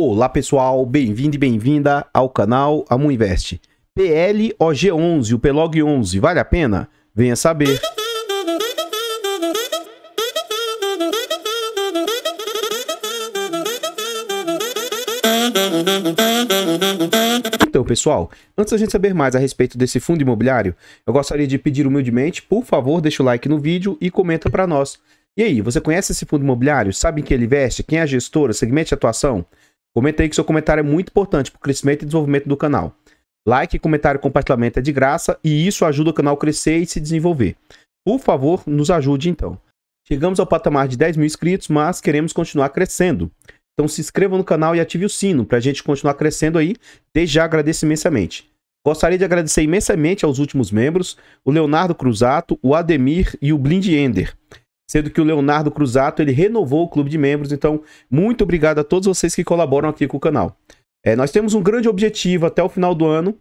Olá pessoal, bem-vindo e bem-vinda ao canal Amu Invest. PLOG11, o PLOG11, vale a pena? Venha saber. Então, pessoal, antes da gente saber mais a respeito desse fundo imobiliário, eu gostaria de pedir humildemente, por favor, deixa o like no vídeo e comenta para nós. E aí, você conhece esse fundo imobiliário? Sabe em que ele investe? Quem é a gestora? Segmento de atuação? Comenta aí que seu comentário é muito importante para o crescimento e desenvolvimento do canal. Like, comentário e compartilhamento é de graça e isso ajuda o canal a crescer e se desenvolver. Por favor, nos ajude então. Chegamos ao patamar de 10 mil inscritos, mas queremos continuar crescendo. Então se inscreva no canal e ative o sino para a gente continuar crescendo aí. Desde já agradeço imensamente. Gostaria de agradecer imensamente aos últimos membros, o Leonardo Cruzato, o Ademir e o Blind Ender sendo que o Leonardo Cruzato ele renovou o clube de membros. Então, muito obrigado a todos vocês que colaboram aqui com o canal. É, nós temos um grande objetivo até o final do ano.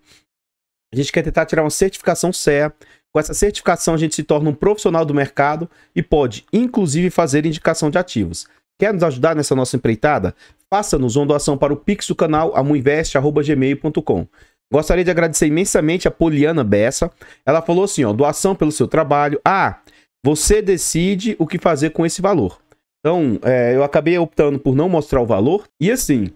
A gente quer tentar tirar uma certificação CEA. Com essa certificação, a gente se torna um profissional do mercado e pode, inclusive, fazer indicação de ativos. Quer nos ajudar nessa nossa empreitada? Faça-nos uma doação para o Pix do canal amuinvest.gmail.com. Gostaria de agradecer imensamente a Poliana Bessa. Ela falou assim, ó, doação pelo seu trabalho. Ah, você decide o que fazer com esse valor. Então, é, eu acabei optando por não mostrar o valor. E assim,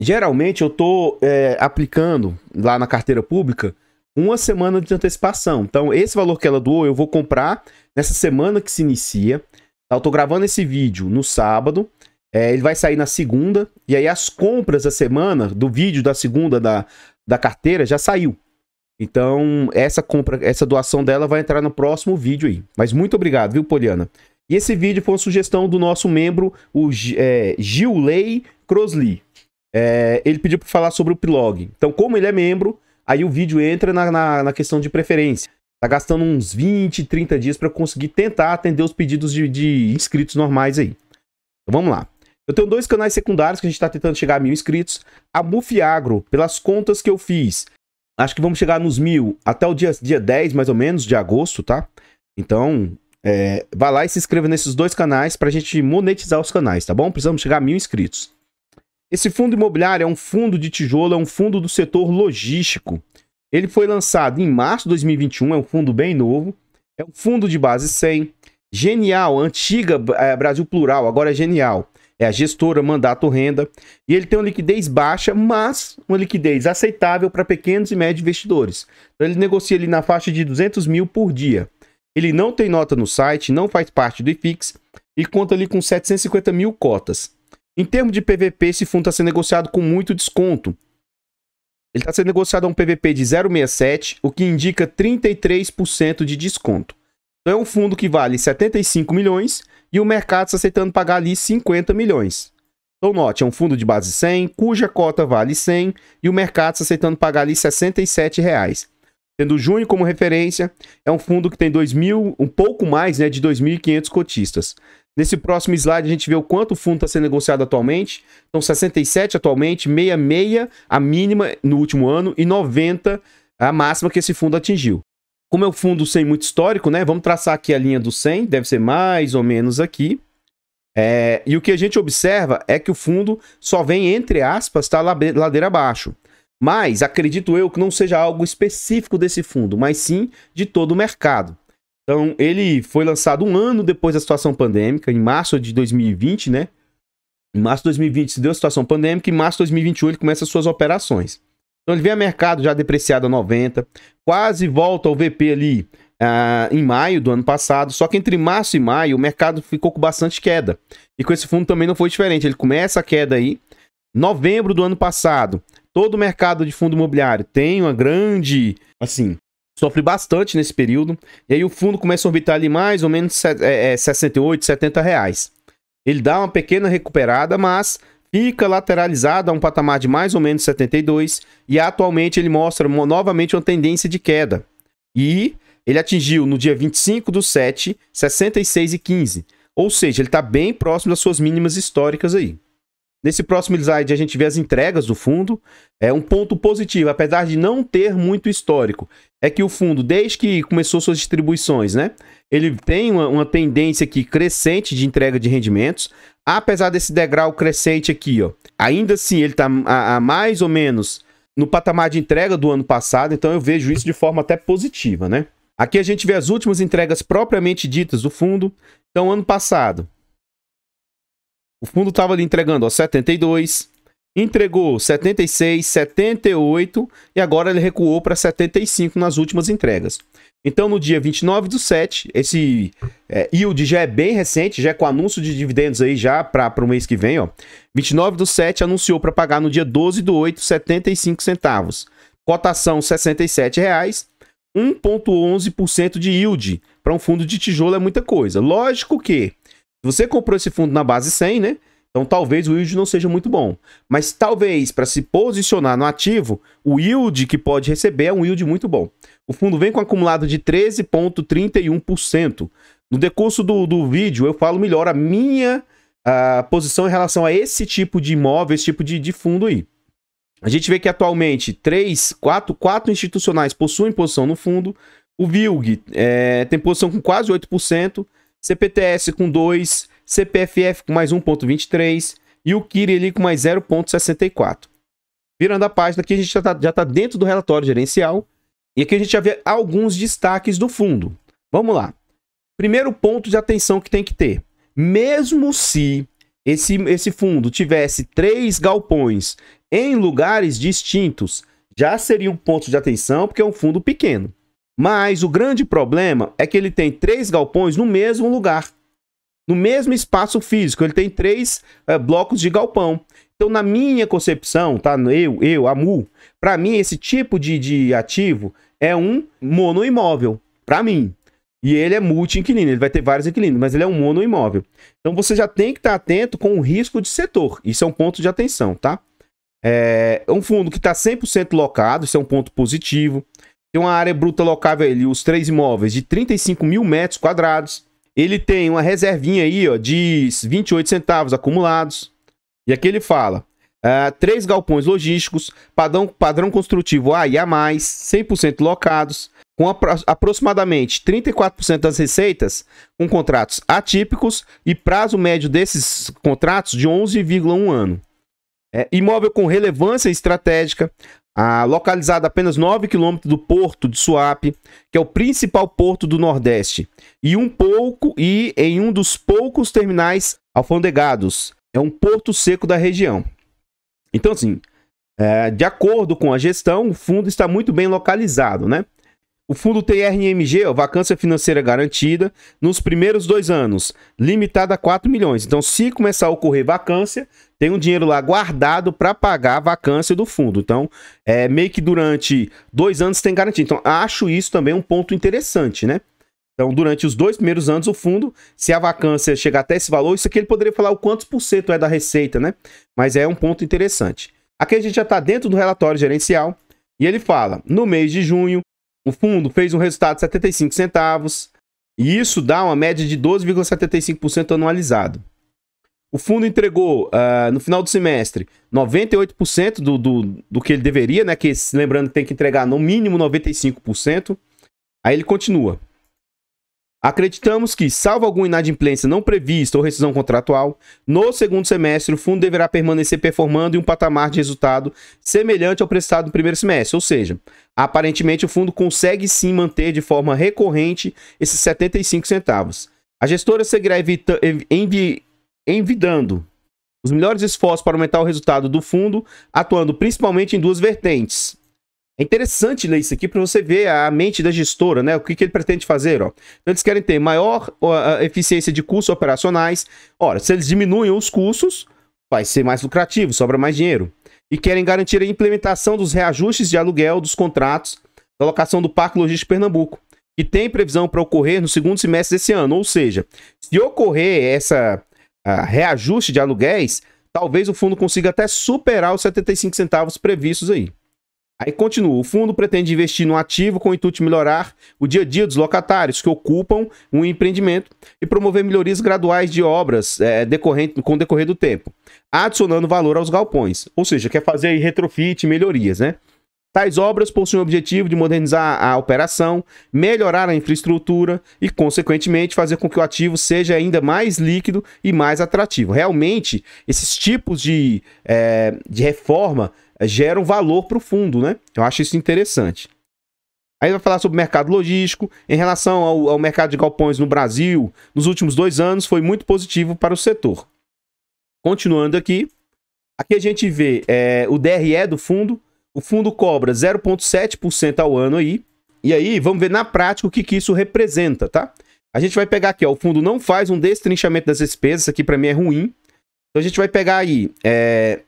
geralmente eu estou é, aplicando lá na carteira pública uma semana de antecipação. Então, esse valor que ela doou, eu vou comprar nessa semana que se inicia. Tá, eu estou gravando esse vídeo no sábado. É, ele vai sair na segunda. E aí, as compras da semana, do vídeo da segunda da, da carteira, já saiu. Então, essa compra, essa doação dela vai entrar no próximo vídeo aí. Mas muito obrigado, viu, Poliana? E esse vídeo foi uma sugestão do nosso membro, o é, Gilley Crosley. É, ele pediu para falar sobre o Plog. Então, como ele é membro, aí o vídeo entra na, na, na questão de preferência. Tá gastando uns 20, 30 dias para conseguir tentar atender os pedidos de, de inscritos normais aí. Então, vamos lá. Eu tenho dois canais secundários que a gente está tentando chegar a mil inscritos. A Mufiagro, pelas contas que eu fiz, acho que vamos chegar nos mil até o dia, dia 10, mais ou menos, de agosto, tá? Então, é, vá lá e se inscreva nesses dois canais para a gente monetizar os canais, tá bom? Precisamos chegar a mil inscritos. Esse fundo imobiliário é um fundo de tijolo, é um fundo do setor logístico. Ele foi lançado em março de 2021, é um fundo bem novo. É um fundo de base 100. Genial, antiga é, Brasil Plural, agora é Genial é a gestora, mandato renda, e ele tem uma liquidez baixa, mas uma liquidez aceitável para pequenos e médios investidores. Então ele negocia ali na faixa de 200 mil por dia. Ele não tem nota no site, não faz parte do IFIX e conta ali com 750 mil cotas. Em termos de PVP, esse fundo está sendo negociado com muito desconto. Ele está sendo negociado a um PVP de 0,67, o que indica 33% de desconto. Então é um fundo que vale 75 milhões e o mercado está aceitando pagar ali 50 milhões. Então note, é um fundo de base 100, cuja cota vale 100 e o mercado está aceitando pagar ali 67 reais. Tendo junho como referência, é um fundo que tem 2 mil, um pouco mais né, de 2.500 cotistas. Nesse próximo slide a gente vê o quanto o fundo está sendo negociado atualmente. Então 67 atualmente, 66 a mínima no último ano e 90 a máxima que esse fundo atingiu. Como é o fundo sem muito histórico, né? Vamos traçar aqui a linha do 100, deve ser mais ou menos aqui. É, e o que a gente observa é que o fundo só vem, entre aspas, tá ladeira abaixo. Mas acredito eu que não seja algo específico desse fundo, mas sim de todo o mercado. Então, ele foi lançado um ano depois da situação pandêmica, em março de 2020, né? Em março de 2020 se deu a situação pandêmica, em março de 2021 ele começa as suas operações. Então ele vem a mercado já depreciado a 90, quase volta ao VP ali ah, em maio do ano passado, só que entre março e maio o mercado ficou com bastante queda. E com esse fundo também não foi diferente, ele começa a queda aí, novembro do ano passado, todo o mercado de fundo imobiliário tem uma grande, assim, sofre bastante nesse período, e aí o fundo começa a orbitar ali mais ou menos é, é, 68, 70 reais. Ele dá uma pequena recuperada, mas fica lateralizado a um patamar de mais ou menos 72 e atualmente ele mostra uma, novamente uma tendência de queda. E ele atingiu no dia 25 do 7, 66,15. Ou seja, ele está bem próximo das suas mínimas históricas aí. Nesse próximo slide a gente vê as entregas do fundo. É um ponto positivo, apesar de não ter muito histórico, é que o fundo, desde que começou suas distribuições, né? Ele tem uma, uma tendência aqui crescente de entrega de rendimentos apesar desse degrau crescente aqui, ó, ainda assim ele está a, a, mais ou menos no patamar de entrega do ano passado, então eu vejo isso de forma até positiva, né? Aqui a gente vê as últimas entregas propriamente ditas do fundo. Então, ano passado, o fundo estava ali entregando ó, 72, entregou 76, 78 e agora ele recuou para 75 nas últimas entregas. Então, no dia 29 do 7, esse é, yield já é bem recente, já é com anúncio de dividendos aí já para o mês que vem, ó. 29 do 7 anunciou para pagar no dia 12 do 8, 75 centavos. Cotação R$ 67,00, 1,11% de yield. Para um fundo de tijolo é muita coisa. Lógico que, se você comprou esse fundo na base 100, né? Então talvez o yield não seja muito bom. Mas talvez para se posicionar no ativo, o yield que pode receber é um yield muito bom. O fundo vem com um acumulado de 13,31%. No decurso do, do vídeo, eu falo melhor a minha a ah, posição em relação a esse tipo de imóvel, esse tipo de, de fundo aí. A gente vê que atualmente três, quatro, quatro institucionais possuem posição no fundo. O VILG é, tem posição com quase 8%, CPTS com 2%, CPFF com mais 1.23 e o Kiri ali com mais 0.64. Virando a página, aqui a gente já está tá dentro do relatório gerencial e aqui a gente já vê alguns destaques do fundo. Vamos lá. Primeiro ponto de atenção que tem que ter. Mesmo se esse, esse fundo tivesse três galpões em lugares distintos, já seria um ponto de atenção porque é um fundo pequeno. Mas o grande problema é que ele tem três galpões no mesmo lugar no mesmo espaço físico. Ele tem três é, blocos de galpão. Então, na minha concepção, tá? Eu, eu, a MU, para mim, esse tipo de, de ativo é um monoimóvel. Para mim. E ele é multi-inquilino, ele vai ter vários inquilinos, mas ele é um monoimóvel. Então você já tem que estar atento com o risco de setor. Isso é um ponto de atenção, tá? É, é um fundo que está 100% locado, isso é um ponto positivo. Tem uma área bruta locável ali, os três imóveis, de 35 mil metros quadrados ele tem uma reservinha aí, ó, de 28 centavos acumulados. E aqui ele fala: uh, três galpões logísticos, padrão, padrão construtivo A e A, 100% locados, com apro aproximadamente 34% das receitas com contratos atípicos e prazo médio desses contratos de 11,1 ano. É, imóvel com relevância estratégica, ah, localizada a apenas 9 quilômetros do porto de Suape, que é o principal porto do Nordeste, e um pouco e em um dos poucos terminais alfandegados. É um porto seco da região. Então, assim, é, de acordo com a gestão, o fundo está muito bem localizado, né? O fundo tem RMG, ó, vacância financeira garantida, nos primeiros dois anos, limitada a 4 milhões. Então, se começar a ocorrer vacância, tem um dinheiro lá guardado para pagar a vacância do fundo. Então, é meio que durante dois anos tem garantia. Então, acho isso também um ponto interessante, né? Então, durante os dois primeiros anos, o fundo, se a vacância chegar até esse valor, isso aqui ele poderia falar o quantos por cento é da receita, né? Mas é um ponto interessante. Aqui a gente já está dentro do relatório gerencial e ele fala: no mês de junho, o fundo fez um resultado de 75 centavos, e isso dá uma média de 12,75% anualizado. O fundo entregou uh, no final do semestre 98% do, do, do que ele deveria, né? Que lembrando que tem que entregar no mínimo 95%. Aí ele continua. Acreditamos que, salvo alguma inadimplência não prevista ou rescisão contratual, no segundo semestre o fundo deverá permanecer performando em um patamar de resultado semelhante ao prestado no primeiro semestre, ou seja, aparentemente o fundo consegue sim manter de forma recorrente esses 75 centavos. A gestora seguirá envidando os melhores esforços para aumentar o resultado do fundo, atuando principalmente em duas vertentes. É interessante ler né, isso aqui para você ver a mente da gestora, né? O que, que ele pretende fazer, ó. Então, eles querem ter maior uh, eficiência de custos operacionais. Ora, se eles diminuem os custos, vai ser mais lucrativo, sobra mais dinheiro. E querem garantir a implementação dos reajustes de aluguel dos contratos da locação do Parque Logístico Pernambuco, que tem previsão para ocorrer no segundo semestre desse ano. Ou seja, se ocorrer essa uh, reajuste de aluguéis, talvez o fundo consiga até superar os 75 centavos previstos aí. Aí continua. O fundo pretende investir no ativo com o intuito de melhorar o dia a dia dos locatários que ocupam um empreendimento e promover melhorias graduais de obras é, decorrente, com o decorrer do tempo, adicionando valor aos galpões. Ou seja, quer fazer retrofit, melhorias, né? Tais obras possuem o objetivo de modernizar a operação, melhorar a infraestrutura e, consequentemente, fazer com que o ativo seja ainda mais líquido e mais atrativo. Realmente, esses tipos de, é, de reforma é, geram valor para o fundo, né? Eu acho isso interessante. Aí vai falar sobre o mercado logístico. Em relação ao, ao, mercado de galpões no Brasil, nos últimos dois anos foi muito positivo para o setor. Continuando aqui, aqui a gente vê é, o DRE do fundo. O fundo cobra 0,7% ao ano aí. E aí vamos ver na prática o que, que isso representa, tá? A gente vai pegar aqui, ó, o fundo não faz um destrinchamento das despesas, isso aqui para mim é ruim. Então a gente vai pegar aí é,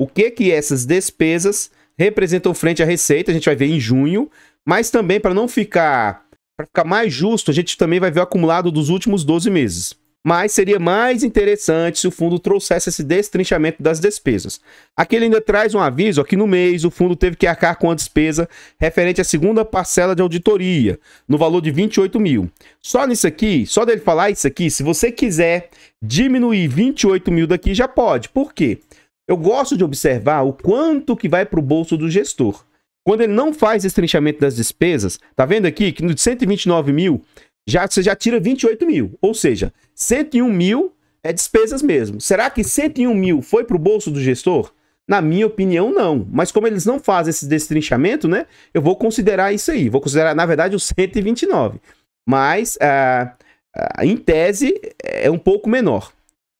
o que que essas despesas representam frente à receita, a gente vai ver em junho, mas também para não ficar para ficar mais justo, a gente também vai ver o acumulado dos últimos 12 meses. Mas seria mais interessante se o fundo trouxesse esse destrinchamento das despesas. Aqui ele ainda traz um aviso: aqui no mês o fundo teve que arcar com a despesa referente à segunda parcela de auditoria, no valor de 28 mil. Só nisso aqui, só dele falar isso aqui, se você quiser diminuir 28 mil daqui, já pode. Por quê? Eu gosto de observar o quanto que vai para o bolso do gestor. Quando ele não faz esse trinchamento das despesas, tá vendo aqui que de 129 mil, já, você já tira 28 mil. Ou seja, 101 mil é despesas mesmo. Será que 101 mil foi para o bolso do gestor? Na minha opinião, não. Mas como eles não fazem esse destrinchamento, né? Eu vou considerar isso aí. Vou considerar, na verdade, os 129. Mas, ah, ah, em tese, é um pouco menor.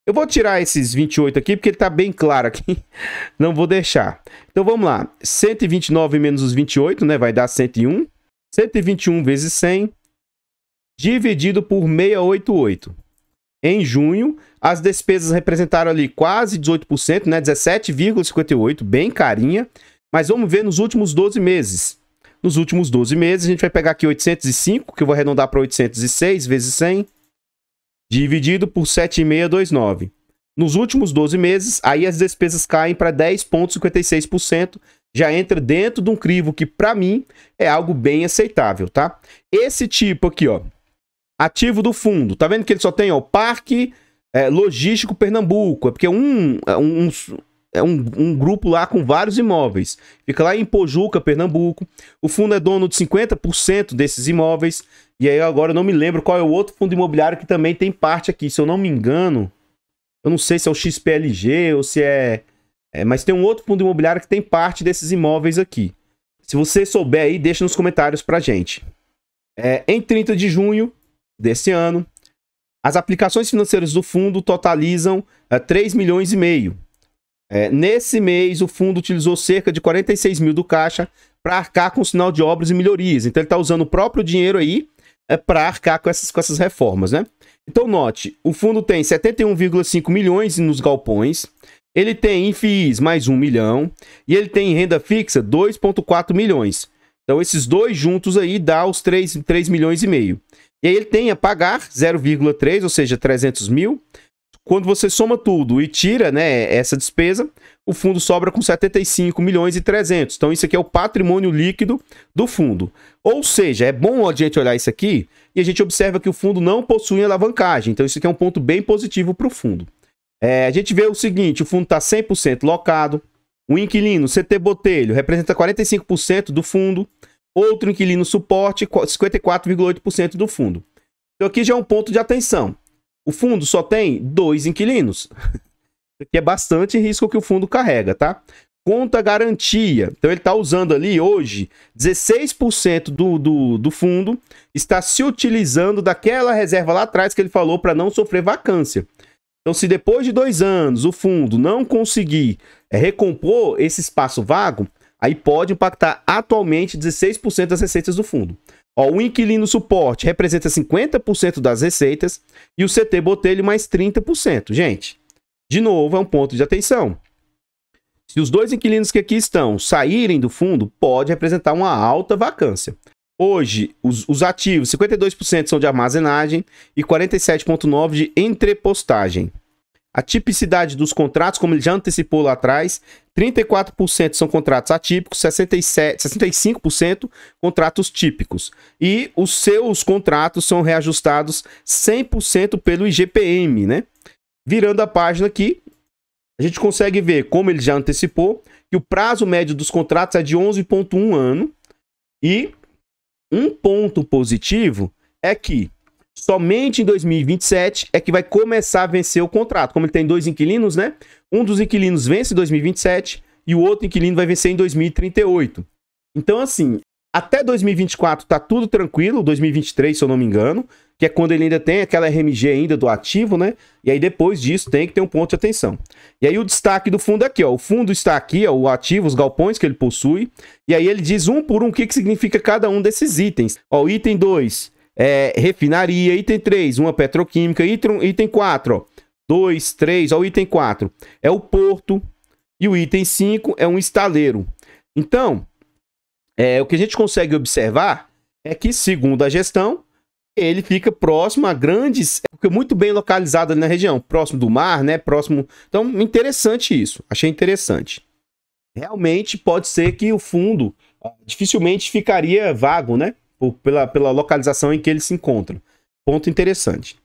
Eu vou tirar esses 28 aqui, porque ele tá bem claro aqui. Não vou deixar. Então vamos lá. 129 menos os 28, né? Vai dar 101. 121 vezes 100, dividido por 688. Em junho, as despesas representaram ali quase 18%, né? 17,58, bem carinha. Mas vamos ver nos últimos 12 meses. Nos últimos 12 meses, a gente vai pegar aqui 805, que eu vou arredondar para 806 vezes 100 dividido por 7,629. Nos últimos 12 meses, aí as despesas caem para 10,56%, já entra dentro de um crivo que, para mim, é algo bem aceitável, tá? Esse tipo aqui, ó, ativo do fundo, tá vendo que ele só tem, ó, Parque é, Logístico Pernambuco, é porque um, um, é um, um, grupo lá com vários imóveis. Fica lá em Pojuca, Pernambuco. O fundo é dono de 50% desses imóveis. E aí agora eu não me lembro qual é o outro fundo imobiliário que também tem parte aqui. Se eu não me engano, eu não sei se é o XPLG ou se é... é mas tem um outro fundo imobiliário que tem parte desses imóveis aqui. Se você souber aí, deixa nos comentários pra gente. É, em 30 de junho desse ano, as aplicações financeiras do fundo totalizam é, 3 milhões e meio. É, nesse mês, o fundo utilizou cerca de 46 mil do caixa para arcar com o sinal de obras e melhorias. Então, ele está usando o próprio dinheiro aí é, para arcar com essas, com essas reformas, né? Então, note, o fundo tem 71,5 milhões nos galpões, ele tem em FIIs mais 1 milhão e ele tem em renda fixa 2,4 milhões. Então, esses dois juntos aí dá os 3, 3 milhões e meio. E aí ele tem a pagar 0,3, ou seja, 300 mil. Quando você soma tudo e tira né, essa despesa, o fundo sobra com 75 milhões e 300. Então isso aqui é o patrimônio líquido do fundo. Ou seja, é bom a gente olhar isso aqui e a gente observa que o fundo não possui alavancagem. Então isso aqui é um ponto bem positivo para o fundo. É, a gente vê o seguinte, o fundo está 100% locado. O inquilino CT Botelho representa 45% do fundo. Outro inquilino suporte, 54,8% do fundo. Então aqui já é um ponto de atenção. O fundo só tem dois inquilinos, que é bastante risco que o fundo carrega, tá? Conta garantia. Então ele está usando ali hoje 16% do, do, do fundo está se utilizando daquela reserva lá atrás que ele falou para não sofrer vacância. Então, se depois de dois anos o fundo não conseguir é, recompor esse espaço vago, aí pode impactar atualmente 16% das receitas do fundo. Ó, o inquilino suporte representa 50% das receitas e o CT Botelho mais 30%. Gente, de novo, é um ponto de atenção. Se os dois inquilinos que aqui estão saírem do fundo, pode representar uma alta vacância. Hoje, os, os ativos, 52% são de armazenagem e 47,9% de entrepostagem. A tipicidade dos contratos, como ele já antecipou lá atrás, 34% são contratos atípicos, 67, 65% contratos típicos. E os seus contratos são reajustados 100% pelo IGPM, né? Virando a página aqui, a gente consegue ver, como ele já antecipou, que o prazo médio dos contratos é de 11.1 ano. E um ponto positivo é que Somente em 2027 é que vai começar a vencer o contrato. Como ele tem dois inquilinos, né? Um dos inquilinos vence em 2027 e o outro inquilino vai vencer em 2038. Então, assim, até 2024 tá tudo tranquilo, 2023, se eu não me engano, que é quando ele ainda tem aquela RMG ainda do ativo, né? E aí depois disso tem que ter um ponto de atenção. E aí o destaque do fundo é aqui, ó. O fundo está aqui, ó, o ativo, os galpões que ele possui. E aí ele diz um por um o que, que significa cada um desses itens. Ó, item 2, é, refinaria, item 3, uma petroquímica, item, item 4, 2, 3, ao item 4 é o porto e o item 5 é um estaleiro. Então, é, o que a gente consegue observar é que, segundo a gestão, ele fica próximo a grandes, é muito bem localizado ali na região, próximo do mar, né? Próximo. Então, interessante isso. Achei interessante. Realmente pode ser que o fundo ah, dificilmente ficaria vago, né? por, pela, pela localização em que eles se encontram. Ponto interessante.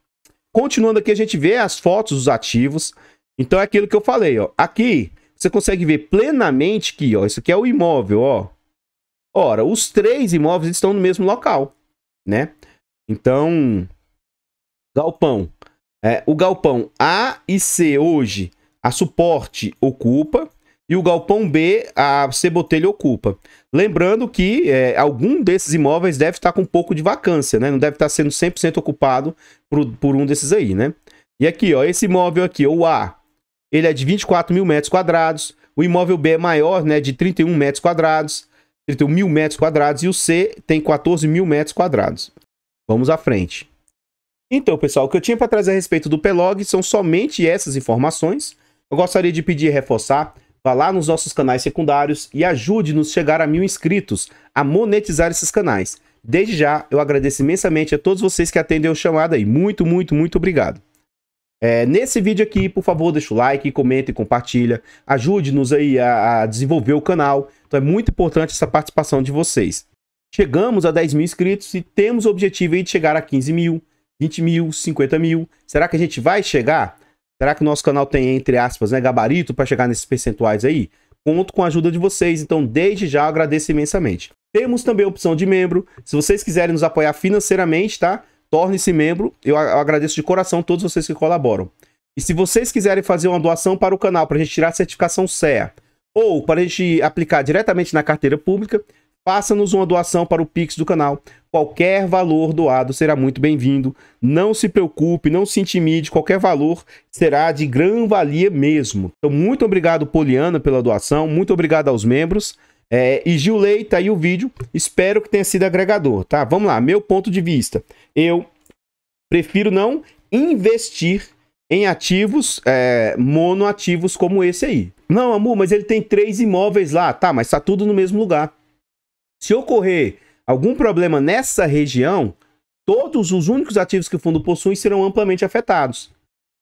Continuando aqui, a gente vê as fotos dos ativos. Então, é aquilo que eu falei, ó. Aqui, você consegue ver plenamente que, ó, isso aqui é o imóvel, ó. Ora, os três imóveis estão no mesmo local, né? Então, galpão. É, o galpão A e C hoje, a suporte ocupa, e o galpão B a Botelho ocupa. Lembrando que é, algum desses imóveis deve estar com um pouco de vacância, né? Não deve estar sendo 100% ocupado por, por um desses aí, né? E aqui, ó, esse imóvel aqui, o A, ele é de 24 mil metros quadrados, o imóvel B é maior, né, de 31 metros quadrados, 31 mil metros quadrados, e o C tem 14 mil metros quadrados. Vamos à frente. Então, pessoal, o que eu tinha para trazer a respeito do PLOG são somente essas informações. Eu gostaria de pedir reforçar Vá lá nos nossos canais secundários e ajude-nos a chegar a mil inscritos, a monetizar esses canais. Desde já, eu agradeço imensamente a todos vocês que atendem o chamado aí. Muito, muito, muito obrigado. É, nesse vídeo aqui, por favor, deixa o like, comenta e compartilha. Ajude-nos aí a, a, desenvolver o canal. Então é muito importante essa participação de vocês. Chegamos a 10 mil inscritos e temos o objetivo aí de chegar a 15 mil, 20 mil, 50 mil. Será que a gente vai chegar? Será que o nosso canal tem, entre aspas, né, gabarito para chegar nesses percentuais aí? Conto com a ajuda de vocês, então desde já agradeço imensamente. Temos também a opção de membro. Se vocês quiserem nos apoiar financeiramente, tá? Torne-se membro. Eu agradeço de coração todos vocês que colaboram. E se vocês quiserem fazer uma doação para o canal, para a gente tirar a certificação CEA, ou para a gente aplicar diretamente na carteira pública, Faça-nos uma doação para o Pix do canal. Qualquer valor doado será muito bem-vindo. Não se preocupe, não se intimide, qualquer valor será de gran valia mesmo. Então, muito obrigado, Poliana, pela doação. Muito obrigado aos membros. É, e Gil Leite, tá aí o vídeo. Espero que tenha sido agregador, tá? Vamos lá, meu ponto de vista. Eu prefiro não investir em ativos é, monoativos como esse aí. Não, amor, mas ele tem três imóveis lá. Tá, mas tá tudo no mesmo lugar. Se ocorrer algum problema nessa região, todos os únicos ativos que o fundo possui serão amplamente afetados.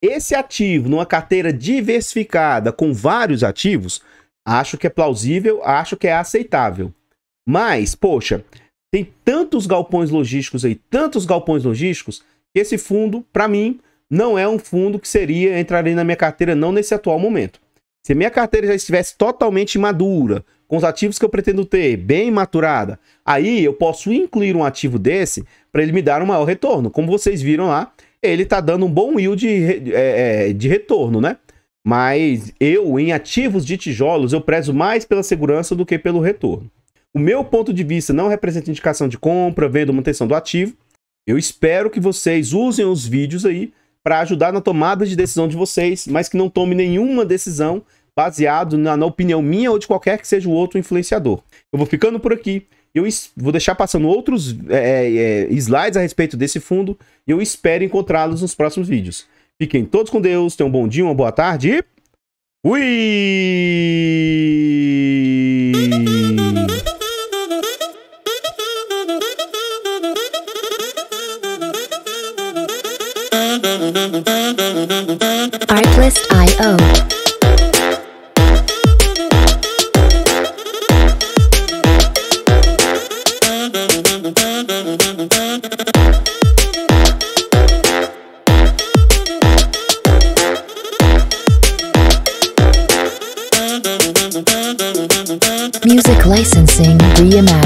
Esse ativo, numa carteira diversificada com vários ativos, acho que é plausível, acho que é aceitável. Mas, poxa, tem tantos galpões logísticos aí, tantos galpões logísticos, que esse fundo, para mim, não é um fundo que seria entrar na minha carteira não nesse atual momento. Se minha carteira já estivesse totalmente madura, com os ativos que eu pretendo ter, bem maturada, aí eu posso incluir um ativo desse para ele me dar um maior retorno. Como vocês viram lá, ele está dando um bom yield de, é, é, de retorno, né? Mas eu, em ativos de tijolos, eu prezo mais pela segurança do que pelo retorno. O meu ponto de vista não representa indicação de compra, venda ou manutenção do ativo. Eu espero que vocês usem os vídeos aí para ajudar na tomada de decisão de vocês, mas que não tome nenhuma decisão baseado na, na opinião minha ou de qualquer que seja o outro influenciador. Eu vou ficando por aqui. Eu vou deixar passando outros é, é, é, slides a respeito desse fundo e eu espero encontrá-los nos próximos vídeos. Fiquem todos com Deus, tenham um bom dia, uma boa tarde e fui! Artlist.io DMX.